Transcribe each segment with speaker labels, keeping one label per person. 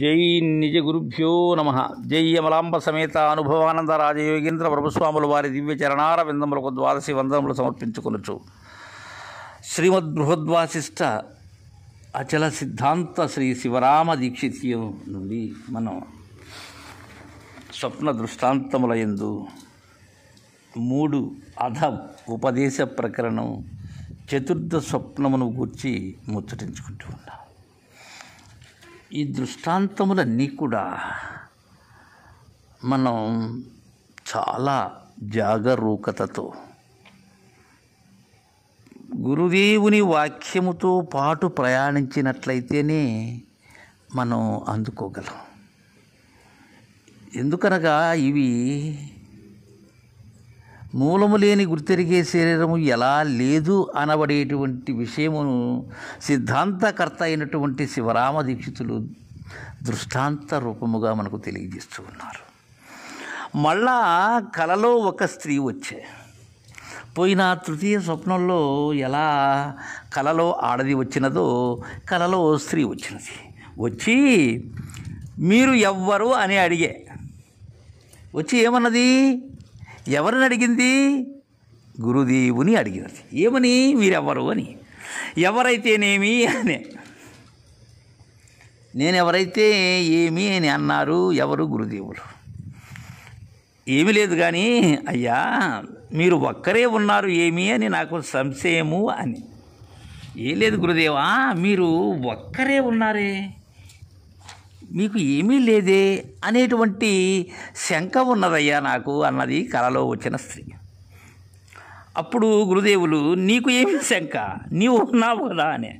Speaker 1: జై నిజ గురుభ్యో నమ జై అమలాంబ సమేత అనుభవానంద రాజయోగేంద్ర ప్రభుస్వాముల వారి దివ్య చరణార విందములకు ద్వాదశి వందములు సమర్పించుకునొచ్చు శ్రీమద్ బృహద్వాసిష్ట అచల సిద్ధాంత శ్రీ శివరామ దీక్షిత్యం నుండి మనం స్వప్న దృష్టాంతములయందు మూడు అధ ఉపదేశ ప్రకరణం చతుర్థ స్వప్నమును గూర్చి ముచ్చటించుకుంటూ ఉన్నాం ఈ దృష్టాంతములన్నీ కూడా మనం చాలా జాగరూకతతో గురుదేవుని వాక్యముతో పాటు ప్రయాణించినట్లయితేనే మనం అందుకోగలం ఎందుకనగా ఇవి మూలము లేని గుర్తెరిగే శరీరము ఎలా లేదు అనబడేటువంటి విషయమును సిద్ధాంతకర్త అయినటువంటి శివరామ దీక్షితులు దృష్టాంత రూపముగా మనకు తెలియజేస్తూ ఉన్నారు మళ్ళా కలలో ఒక స్త్రీ వచ్చే పోయిన తృతీయ స్వప్నంలో ఎలా కలలో ఆడది వచ్చినదో కలలో స్త్రీ వచ్చినది వచ్చి మీరు ఎవ్వరు అని అడిగే వచ్చి ఏమన్నది ఎవరిని అడిగింది గురుదేవుని అడిగినది ఏమని మీరెవరు అని ఎవరైతేనేమి అని నేను ఎవరైతే ఏమి అని అన్నారు ఎవరు గురుదేవులు ఏమీ లేదు కానీ అయ్యా మీరు ఒక్కరే ఉన్నారు ఏమి అని నాకు సంశయము అని ఏం లేదు గురుదేవా మీరు ఒక్కరే ఉన్నారే మీకు ఏమీ లేదే అనేటువంటి శంక ఉన్నదయ్యా నాకు అన్నది కలలో వచ్చిన స్త్రీ అప్పుడు గురుదేవులు నీకు ఏమి శంక నీవు ఉన్నావు కదా అని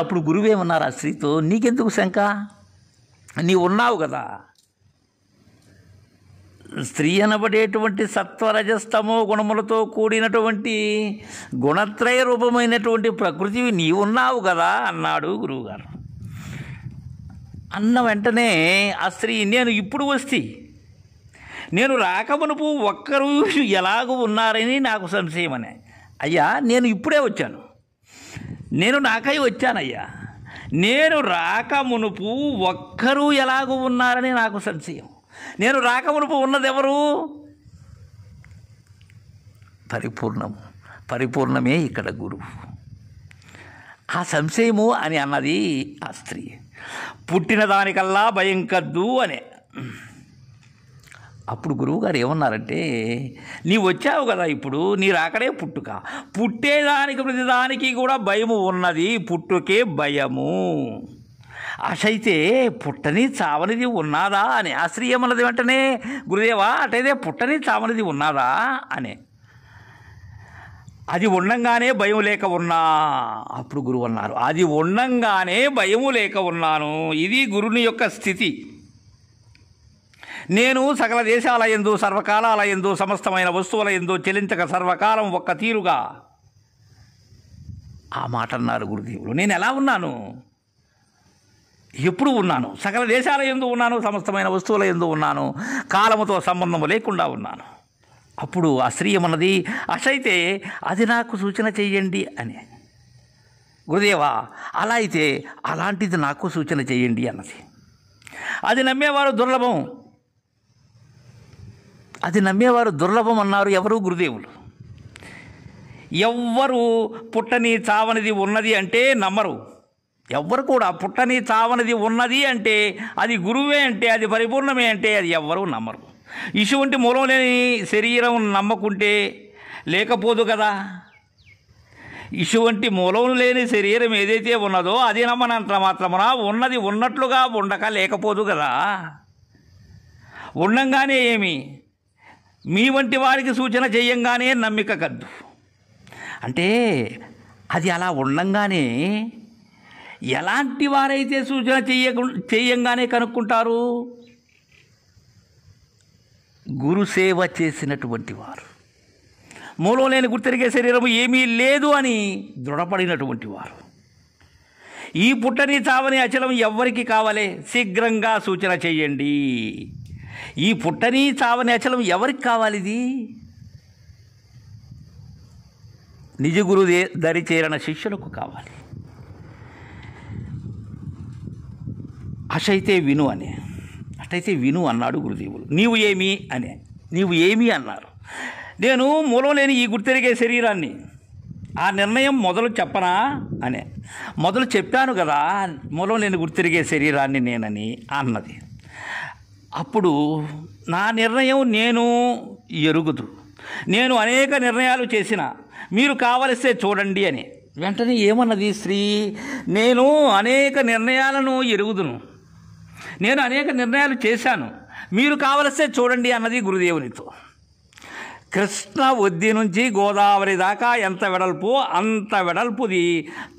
Speaker 1: అప్పుడు గురువేమన్నారు ఆ స్త్రీతో నీకెందుకు శంక నీవు ఉన్నావు కదా స్త్రీ అనబడేటువంటి సత్వరజస్తమో గుణములతో కూడినటువంటి గుణత్రయ రూపమైనటువంటి నీవు నీవున్నావు కదా అన్నాడు గురువుగారు అన్న వెంటనే ఆ స్త్రీ నేను ఇప్పుడు వస్తి నేను రాకమునుపు ఒక్కరు ఎలాగూ ఉన్నారని నాకు సంశయమని అయ్యా నేను ఇప్పుడే వచ్చాను నేను నాకై వచ్చానయ్యా నేను రాకమునుపు ఒక్కరూ ఎలాగూ ఉన్నారని నాకు సంశయం నేను రాకమునుపు ఉన్నదెవరు పరిపూర్ణము పరిపూర్ణమే ఇక్కడ గురువు ఆ సంశయము అని అన్నది ఆ స్త్రీ పుట్టిన దానికల్లా భయం కద్దు అనే అప్పుడు గురువుగారు ఏమన్నారంటే నీ వచ్చావు కదా ఇప్పుడు నీ రాకడే పుట్టుక పుట్టేదానికి ప్రతిదానికి కూడా భయము ఉన్నది పుట్టుకే భయము అసైతే పుట్టని చావనిది ఉన్నాదా అని ఆశ్రయమన్నది వెంటనే గురుదేవా అటైతే పుట్టని చావనిది ఉన్నాదా అనే అది ఉండంగానే భయం లేక ఉన్నా అప్పుడు గురువు అన్నారు అది ఉండంగానే భయము లేక ఉన్నాను ఇది గురుని యొక్క స్థితి నేను సకల దేశాల ఎందు సర్వకాలాల ఎందు సమస్తమైన వస్తువుల ఎందు చెలించక సర్వకాలం ఒక్క తీరుగా ఆ మాట అన్నారు గురుదేవులు నేను ఎలా ఉన్నాను ఎప్పుడు ఉన్నాను సకల దేశాల ఎందు ఉన్నాను సమస్తమైన వస్తువుల ఎందు ఉన్నాను కాలముతో సంబంధము లేకుండా ఉన్నాను అప్పుడు ఆ స్త్రీ అసైతే అట్లయితే అది నాకు సూచన చేయండి అని గురుదేవా అలా అయితే అలాంటిది నాకు సూచన చేయండి అన్నది అది నమ్మేవారు దుర్లభం అది నమ్మేవారు దుర్లభం అన్నారు ఎవరు గురుదేవులు ఎవ్వరు పుట్టని చావనిది ఉన్నది అంటే నమ్మరు ఎవ్వరు కూడా పుట్టని చావనిది ఉన్నది అంటే అది గురువే అంటే అది పరిపూర్ణమే అంటే అది ఎవ్వరూ నమ్మరు ఇటువంటి మూలం లేని శరీరం నమ్మకుంటే లేకపోదు కదా ఇటువంటి మూలం లేని శరీరం ఏదైతే ఉన్నదో అది నమ్మనంత మాత్రమున ఉన్నది ఉన్నట్లుగా ఉండక లేకపోదు కదా ఉండంగానే ఏమి మీ వంటి వారికి సూచన చేయంగానే నమ్మిక కద్దు అంటే అది అలా ఉండంగానే ఎలాంటి వారైతే సూచన చేయ చేయంగానే కనుక్కుంటారు గురుసేవ చేసినటువంటి వారు మూలం లేని గుర్తెరిగే శరీరం ఏమీ లేదు అని దృఢపడినటువంటి వారు ఈ పుట్టని చావని అచలం ఎవ్వరికి కావాలి శీఘ్రంగా సూచన చేయండి ఈ పుట్టని చావని అచలం ఎవరికి కావాలి ఇది నిజ గురుదే దరి చేరిన శిష్యులకు కావాలి ఆశ విను అని అట్లయితే విను అన్నాడు గురుదేవులు నీవు ఏమి అనే నీవు ఏమి అన్నారు నేను మూలం లేని ఈ గుర్తెరిగే శరీరాన్ని ఆ నిర్ణయం మొదలు చెప్పనా అనే మొదలు చెప్పాను కదా మూలం లేని గుర్తిరిగే శరీరాన్ని నేనని అన్నది అప్పుడు నా నిర్ణయం నేను ఎరుగుదు నేను అనేక నిర్ణయాలు చేసిన మీరు కావలిస్తే చూడండి అని వెంటనే ఏమన్నది శ్రీ నేను అనేక నిర్ణయాలను ఎరుగుదును నేను అనేక నిర్ణయాలు చేశాను మీరు కావలసే చూడండి అన్నది గురుదేవునితో కృష్ణ ఒద్ది నుంచి గోదావరి దాకా ఎంత వెడల్పు అంత వెడల్పుది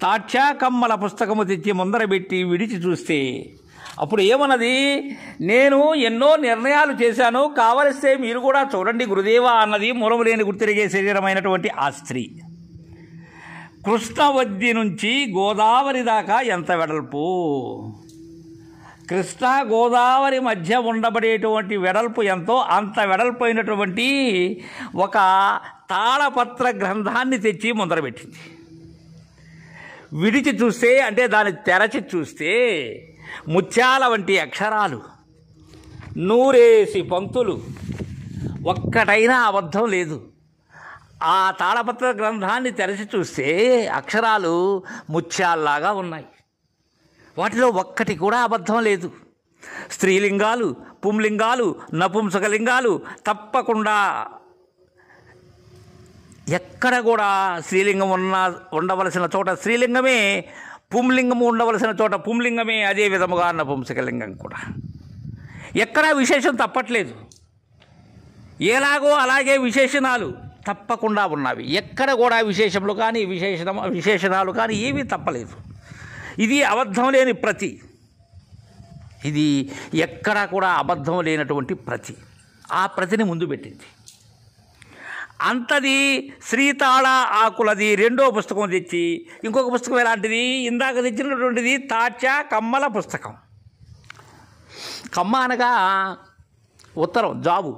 Speaker 1: తాట్యా పుస్తకము తెచ్చి ముందర పెట్టి విడిచి చూస్తే అప్పుడు ఏమన్నది నేను ఎన్నో నిర్ణయాలు చేశాను కావలిస్తే మీరు కూడా చూడండి గురుదేవ అన్నది మూలము లేని గుర్తిరిగే శరీరమైనటువంటి ఆ స్త్రీ కృష్ణవద్ది నుంచి గోదావరి దాకా ఎంత వెడల్పు కృష్ణా గోదావరి మధ్య ఉండబడేటువంటి వెడల్పు ఎంతో అంత వెడల్పోయినటువంటి ఒక తాళపత్ర గ్రంథాన్ని తెచ్చి ముందరబెట్టింది విడిచి చూస్తే అంటే దాన్ని తెరచి చూస్తే ముత్యాల వంటి అక్షరాలు నూరేసి పంక్తులు ఒక్కటైనా అబద్ధం లేదు ఆ తాళపత్ర గ్రంథాన్ని తెరచి చూస్తే అక్షరాలు ముత్యాల్లాగా ఉన్నాయి వాటిలో ఒక్కటి కూడా అబద్ధం లేదు స్త్రీలింగాలు పుంలింగాలు నపుంసకలింగాలు తప్పకుండా ఎక్కడ కూడా స్త్రీలింగం ఉన్న ఉండవలసిన చోట స్త్రీలింగమే పుంలింగము ఉండవలసిన చోట పుంలింగమే అదే విధముగా నపుంసకలింగం కూడా ఎక్కడా విశేషం తప్పట్లేదు ఎలాగో అలాగే విశేషణాలు తప్పకుండా ఉన్నవి ఎక్కడ కూడా విశేషములు కానీ విశేషణ విశేషణాలు కానీ ఏమీ తప్పలేదు ఇది అబద్ధం లేని ప్రతి ఇది ఎక్కడా కూడా అబద్ధం లేనటువంటి ప్రతి ఆ ప్రతిని ముందు పెట్టింది అంతది శ్రీతాళ ఆకులది రెండో పుస్తకం తెచ్చి ఇంకొక పుస్తకం ఎలాంటిది ఇందాక తెచ్చినటువంటిది తాచ కమ్మల పుస్తకం కమ్మ అనగా ఉత్తరం జాబు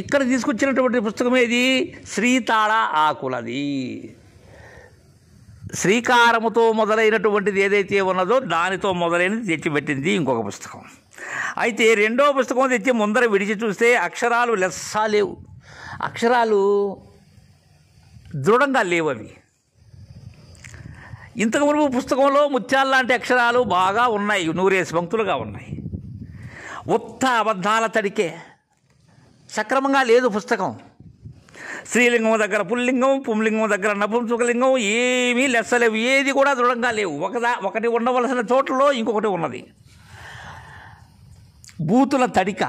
Speaker 1: ఇక్కడ తీసుకొచ్చినటువంటి పుస్తకం ఏది శ్రీతాళ ఆకులది శ్రీకారముతో మొదలైనటువంటిది ఏదైతే ఉన్నదో దానితో మొదలైనది తెచ్చిపెట్టింది ఇంకొక పుస్తకం అయితే రెండో పుస్తకం తెచ్చి ముందర విడిచి చూస్తే అక్షరాలు లెస్స లేవు అక్షరాలు దృఢంగా లేవు అవి ఇంతకు మునుపు పుస్తకంలో ముత్యాల్లాంటి అక్షరాలు బాగా ఉన్నాయి నూరేసి పంక్తులుగా ఉన్నాయి ఉత్త అబద్ధాల తడికే సక్రమంగా లేదు పుస్తకం స్త్రీలింగం దగ్గర పుల్లింగం పుంలింగం దగ్గర నపుంసకలింగం ఏమీ లెస్సలేవు ఏది కూడా దృఢంగా లేవు ఒకదా ఒకటి ఉండవలసిన చోట్లలో ఇంకొకటి ఉన్నది బూతుల తడిక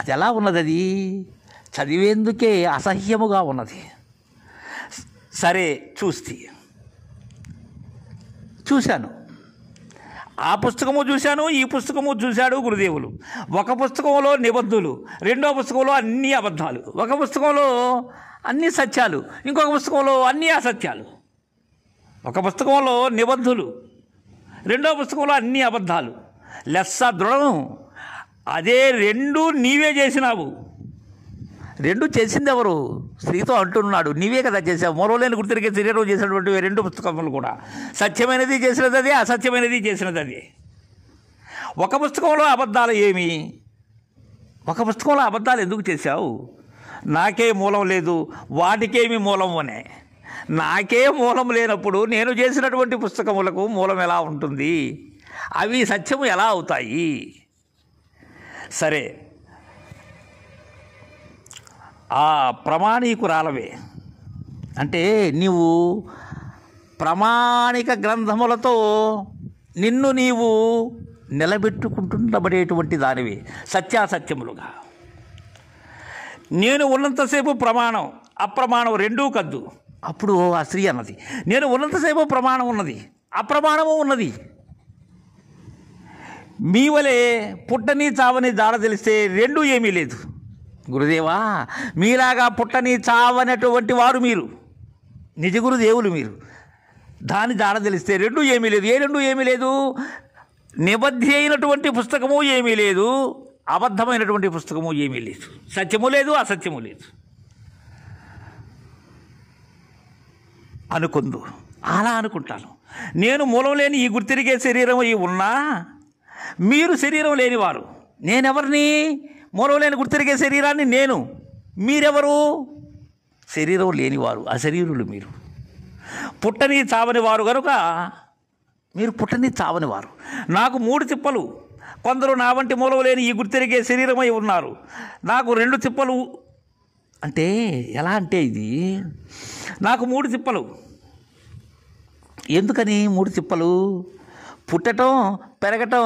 Speaker 1: అది ఎలా ఉన్నది అది చదివేందుకే అసహ్యముగా ఉన్నది సరే చూస్తే చూశాను ఆ పుస్తకము చూశాను ఈ పుస్తకము చూశాడు గురుదేవులు ఒక పుస్తకంలో నిబద్ధులు రెండో పుస్తకంలో అన్ని అబద్ధాలు ఒక పుస్తకంలో అన్ని సత్యాలు ఇంకొక పుస్తకంలో అన్ని అసత్యాలు ఒక పుస్తకంలో నిబద్ధులు రెండో పుస్తకంలో అన్ని అబద్ధాలు లెస్స దృఢం అదే రెండు నీవే చేసినావు రెండు చేసింది ఎవరు స్త్రీతో అంటున్నాడు నీవే కదా చేసావు మరోలేని గుర్తురికే శరీరం చేసినటువంటి రెండు పుస్తకములు కూడా సత్యమైనది చేసినది అదే అసత్యమైనది చేసినది అది ఒక పుస్తకంలో అబద్ధాలు ఏమి ఒక పుస్తకంలో అబద్ధాలు ఎందుకు చేశావు నాకే మూలం లేదు వాటికేమి మూలం అనే నాకే మూలం లేనప్పుడు నేను చేసినటువంటి పుస్తకములకు మూలం ఎలా ఉంటుంది అవి సత్యము ఎలా అవుతాయి సరే ఆ ప్రమాణీకురాలవే అంటే నీవు ప్రామాణిక గ్రంథములతో నిన్ను నీవు నిలబెట్టుకుంటుండబడేటువంటి దానివి సత్యాసత్యములుగా నేను ఉన్నంతసేపు ప్రమాణం అప్రమాణం రెండూ కద్దు అప్పుడు ఆ స్త్రీ అన్నది నేను ఉన్నంతసేపు ప్రమాణం ఉన్నది అప్రమాణము ఉన్నది మీ వలె పుట్టని చావని దాడ తెలిస్తే రెండూ ఏమీ లేదు గురుదేవా మీలాగా పుట్టని చావనటువంటి వారు మీరు నిజ గురుదేవులు మీరు దాని దాడ తెలిస్తే రెండు ఏమీ లేదు ఏ రెండు ఏమీ లేదు నిబద్ధి అయినటువంటి పుస్తకము ఏమీ లేదు అబద్ధమైనటువంటి పుస్తకము ఏమీ లేదు సత్యము లేదు అసత్యము లేదు అనుకుందు అలా అనుకుంటాను నేను మూలం లేని ఈ గుర్తిరిగే శరీరం అయి ఉన్నా మీరు శరీరం లేనివారు నేనెవరిని మూలవలేని గుర్తిరిగే శరీరాన్ని నేను మీరెవరు శరీరం లేనివారు అశరీరులు మీరు పుట్టని చావని వారు కనుక మీరు పుట్టని చావని వారు నాకు మూడు తిప్పలు కొందరు నా వంటి మూలవలేని ఈ గుర్తిరిగే శరీరమై ఉన్నారు నాకు రెండు తిప్పలు అంటే ఎలా అంటే ఇది నాకు మూడు తిప్పలు ఎందుకని మూడు తిప్పలు పుట్టడం పెరగటం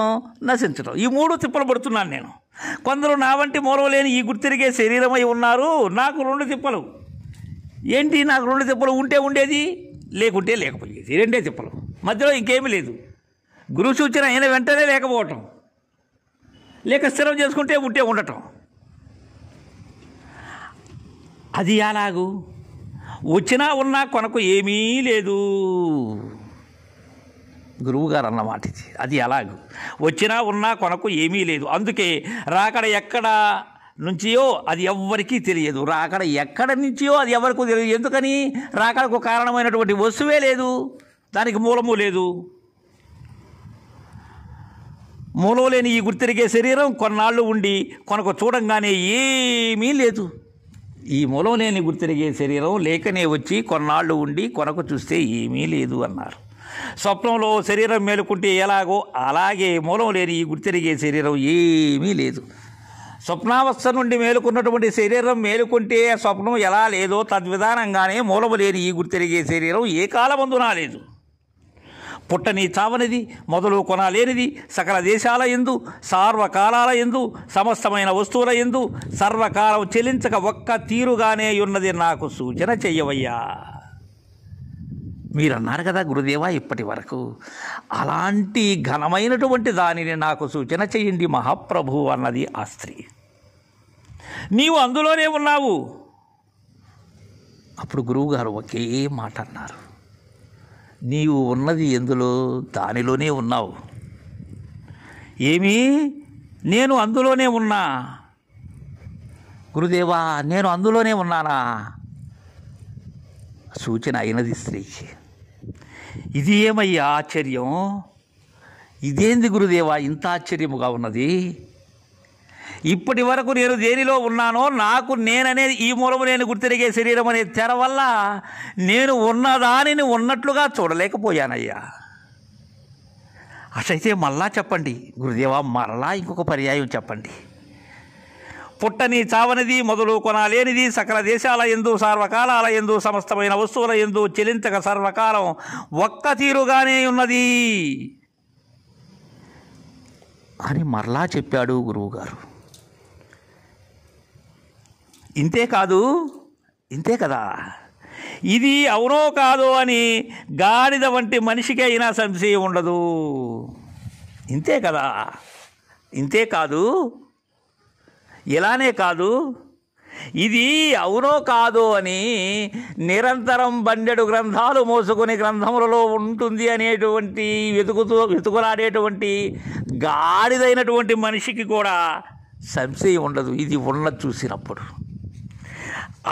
Speaker 1: నశించటం ఈ మూడు తిప్పలు పడుతున్నాను నేను కొందరు నా వంటి లేని ఈ గుర్తిరిగే శరీరమై ఉన్నారు నాకు రెండు తిప్పలు ఏంటి నాకు రెండు తిప్పలు ఉంటే ఉండేది లేకుంటే లేకపోయేది రెండే తిప్పలు మధ్యలో ఇంకేమీ లేదు గురు సూచన అయిన వెంటనే లేకపోవటం లేక స్థిరం చేసుకుంటే ఉంటే ఉండటం అది అలాగూ వచ్చినా ఉన్నా కొనకు ఏమీ లేదు గురువుగారు అన్నమాట ఇది అది అలాగ వచ్చినా ఉన్నా కొనకు ఏమీ లేదు అందుకే రాకడ ఎక్కడ నుంచియో అది ఎవ్వరికీ తెలియదు రాకడ ఎక్కడ నుంచియో అది ఎవరికి తెలియదు ఎందుకని రాకడకు కారణమైనటువంటి వస్తువే లేదు దానికి మూలము లేదు మూలం లేని ఈ గుర్తిరిగే శరీరం కొన్నాళ్ళు ఉండి కొనకు చూడంగానే ఏమీ లేదు ఈ మూలం లేని గుర్తిరిగే శరీరం లేకనే వచ్చి కొన్నాళ్ళు ఉండి కొనకు చూస్తే ఏమీ లేదు అన్నారు స్వప్నంలో శరీరం మేలుకుంటే ఎలాగో అలాగే మూలం లేని ఈ గుర్తిరిగే శరీరం ఏమీ లేదు స్వప్నావస్థ నుండి మేలుకున్నటువంటి శరీరం మేలుకుంటే స్వప్నం ఎలా లేదో తద్విధానంగానే మూలము లేని ఈ గుర్తిరిగే శరీరం ఏ కాలమందునా లేదు పుట్టని చావనిది మొదలు కొనాలేనిది సకల దేశాల ఎందు సార్వకాలాల ఎందు సమస్తమైన వస్తువుల ఎందు సర్వకాలం చెల్లించక ఒక్క తీరుగానే ఉన్నది నాకు సూచన చెయ్యవయ్యా మీరు అన్నారు కదా గురుదేవా ఇప్పటి వరకు అలాంటి ఘనమైనటువంటి దానిని నాకు సూచన చేయండి మహాప్రభు అన్నది ఆ స్త్రీ నీవు అందులోనే ఉన్నావు అప్పుడు గురువుగారు ఒకే మాట అన్నారు నీవు ఉన్నది ఎందులో దానిలోనే ఉన్నావు ఏమీ నేను అందులోనే ఉన్నా గురుదేవా నేను అందులోనే ఉన్నానా సూచన అయినది స్త్రీకి ఇది ఏమయ్యా ఆశ్చర్యం ఇదేంది గురుదేవ ఇంత ఆశ్చర్యముగా ఉన్నది ఇప్పటి వరకు నేను దేనిలో ఉన్నానో నాకు నేననేది ఈ మూలము నేను గుర్తిరిగే శరీరం అనే తెర వల్ల నేను ఉన్నదాని ఉన్నట్లుగా చూడలేకపోయానయ్యా అసైతే మళ్ళా చెప్పండి గురుదేవ మరలా ఇంకొక పర్యాయం చెప్పండి పుట్టని చావనిది మొదలు కొనాలేనిది సకల దేశాల ఎందు సర్వకాలాల ఎందు సమస్తమైన వస్తువుల ఎందు చెలింతక సర్వకాలం ఒక్క తీరుగానే ఉన్నది అని మరలా చెప్పాడు గురువుగారు ఇంతే కాదు ఇంతే కదా ఇది అవునో కాదో అని గాడిద వంటి మనిషికి అయినా సంశయం ఉండదు ఇంతే కదా ఇంతే కాదు ఇలానే కాదు ఇది అవునో కాదో అని నిరంతరం బండెడు గ్రంథాలు మోసుకుని గ్రంథములలో ఉంటుంది అనేటువంటి వెతుకుతూ వెతుకులాడేటువంటి గాడిదైనటువంటి మనిషికి కూడా సంశయం ఉండదు ఇది ఉన్న చూసినప్పుడు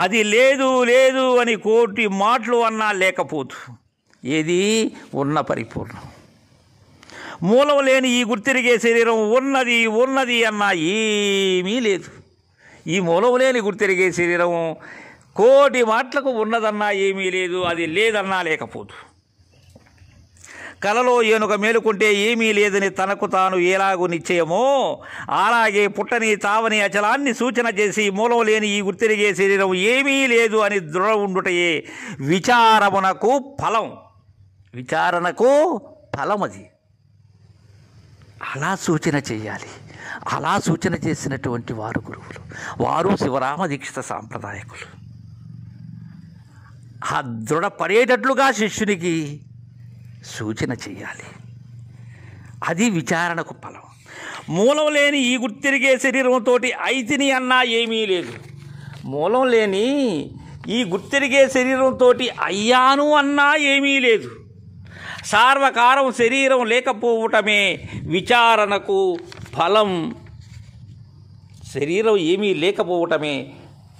Speaker 1: అది లేదు లేదు అని కోటి మాటలు అన్నా లేకపోదు ఏది ఉన్న పరిపూర్ణం మూలం లేని ఈ గుర్తిరిగే శరీరం ఉన్నది ఉన్నది అన్న ఏమీ లేదు ఈ మూలం లేని గుర్తిరిగే శరీరం కోటి మాటలకు ఉన్నదన్నా ఏమీ లేదు అది లేదన్నా లేకపోదు కలలో ఏనుక మేలుకుంటే ఏమీ లేదని తనకు తాను ఎలాగు నిశ్చయమో అలాగే పుట్టని తావని అచలాన్ని సూచన చేసి మూలం లేని ఈ గుర్తిరిగే శరీరం ఏమీ లేదు అని దృఢ ఉండుటయే విచారమునకు ఫలం విచారణకు ఫలం అది అలా సూచన చేయాలి అలా సూచన చేసినటువంటి వారు గురువులు వారు శివరామ దీక్షిత సాంప్రదాయకులు ఆ దృఢపడేటట్లుగా శిష్యునికి సూచన చేయాలి అది విచారణకు ఫలం మూలం లేని ఈ గుర్తిరిగే శరీరంతో ఐతిని అన్నా ఏమీ లేదు మూలం లేని ఈ గుర్తిరిగే శరీరంతో అయ్యాను అన్నా ఏమీ లేదు సార్వకారం శరీరం లేకపోవటమే విచారణకు ఫలం శరీరం ఏమీ లేకపోవటమే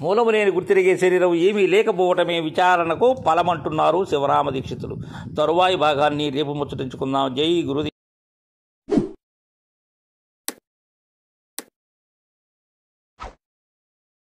Speaker 1: మూలము లేని గుర్తిరిగే శరీరం ఏమీ లేకపోవటమే విచారణకు ఫలమంటున్నారు శివరామ దీక్షితులు తరువాయి భాగాన్ని రేపు ముచ్చటించుకుందాం జై గురుది